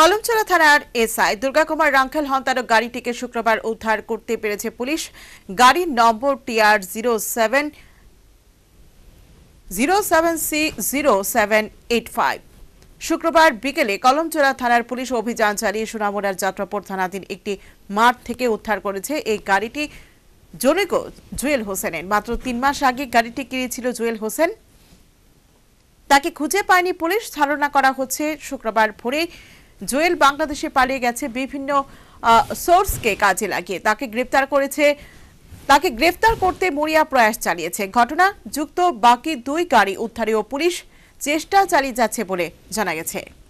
কলমচলা থানার এসআই কুমার রাঙ্খেল হন্তারক গাড়িটিকে শুক্রবার উদ্ধার করতে পেরেছে পুলিশ গাড়ির number TR zero seven zero seven C zero seven eight five শুক্রবার বিকেলে কলমচোরা থানার পুলিশ অভিযান চালিয়ে সুনামোড়ার যাত্রাপুর থানাধীন একটি মাঠ থেকে উদ্ধার করেছে এই গাড়িটি জনৈক জুয়েল হোসেনের মাত্র তিন মাস আগে গাড়িটি কিনেছিল জুয়েল হোসেন তাকে খুঁজে পায়নি পুলিশ ধারণা করা হচ্ছে শুক্রবার ভোরে জুয়েল বাংলাদেশে পালিয়ে গেছে বিভিন্ন সোর্সকে কাজে লাগিয়ে তাকে গ্রেপ্তার করেছে তাকে গ্রেফতার করতে মরিয়া প্রয়াস চালিয়েছে ঘটনা যুক্ত বাকি দুই গাড়ি উদ্ধারে ও পুলিশ চেষ্টা চালিয়ে যাচ্ছে বলে জানা গেছে